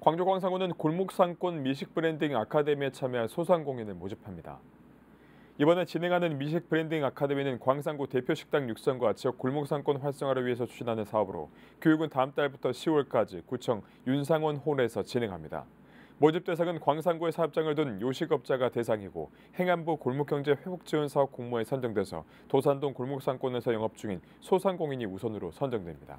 광주광산구는 골목상권 미식 브랜딩 아카데미에 참여한 소상공인을 모집합니다. 이번에 진행하는 미식 브랜딩 아카데미는 광산구 대표식당 육성과 지역 골목상권 활성화를 위해서 추진하는 사업으로 교육은 다음 달부터 10월까지 구청 윤상원 홀에서 진행합니다. 모집 대상은 광산구에 사업장을 둔 요식업자가 대상이고 행안부 골목경제 회복지원사업 공모에 선정돼서 도산동 골목상권에서 영업 중인 소상공인이 우선으로 선정됩니다.